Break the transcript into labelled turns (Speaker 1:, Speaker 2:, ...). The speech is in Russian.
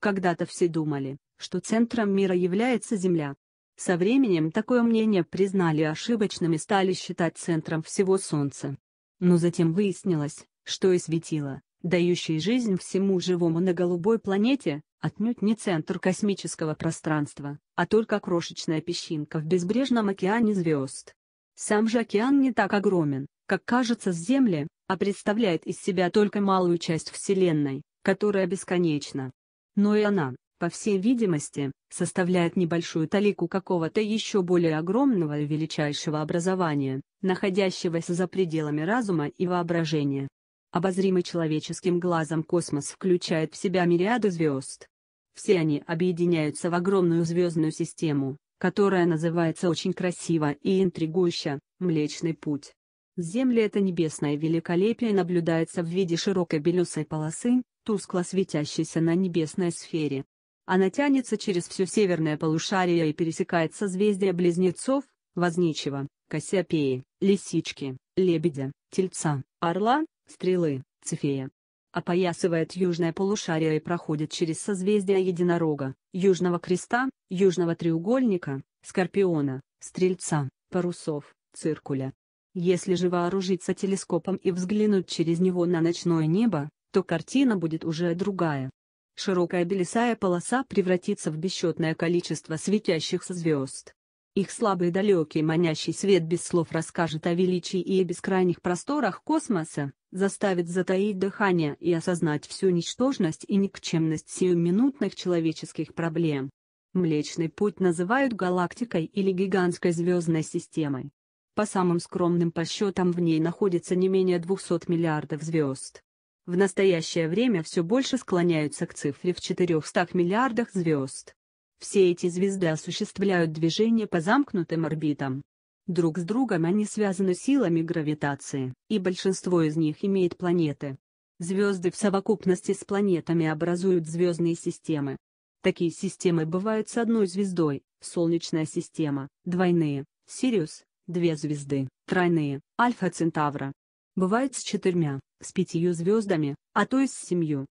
Speaker 1: Когда-то все думали, что центром мира является Земля. Со временем такое мнение признали ошибочным и стали считать центром всего Солнца. Но затем выяснилось, что и светило, дающее жизнь всему живому на голубой планете, отнюдь не центр космического пространства, а только крошечная песчинка в безбрежном океане звезд. Сам же океан не так огромен, как кажется с Земли, а представляет из себя только малую часть Вселенной, которая бесконечна но и она, по всей видимости, составляет небольшую талику какого-то еще более огромного и величайшего образования, находящегося за пределами разума и воображения. Обозримый человеческим глазом космос включает в себя мириады звезд. Все они объединяются в огромную звездную систему, которая называется очень красиво и интригующе «Млечный путь». С Земли это небесное великолепие наблюдается в виде широкой белесой полосы, тускло светящейся на небесной сфере. Она тянется через все северное полушарие и пересекает созвездия близнецов, возничего, Кассиопеи, лисички, лебедя, тельца, орла, стрелы, цефея. Опоясывает южное полушарие и проходит через созвездия единорога, южного креста, южного треугольника, скорпиона, стрельца, парусов, циркуля. Если же вооружиться телескопом и взглянуть через него на ночное небо, то картина будет уже другая. Широкая белесая полоса превратится в бесчетное количество светящихся звезд. Их слабый далекий манящий свет без слов расскажет о величии и бескрайних просторах космоса, заставит затаить дыхание и осознать всю ничтожность и никчемность сиюминутных человеческих проблем. Млечный путь называют галактикой или гигантской звездной системой. По самым скромным подсчетам в ней находится не менее 200 миллиардов звезд в настоящее время все больше склоняются к цифре в 400 миллиардах звезд. Все эти звезды осуществляют движение по замкнутым орбитам. Друг с другом они связаны силами гравитации, и большинство из них имеет планеты. Звезды в совокупности с планетами образуют звездные системы. Такие системы бывают с одной звездой, Солнечная система, двойные, Сириус, две звезды, тройные, Альфа Центавра, бывают с четырьмя, с пятью звездами, а то и с семью.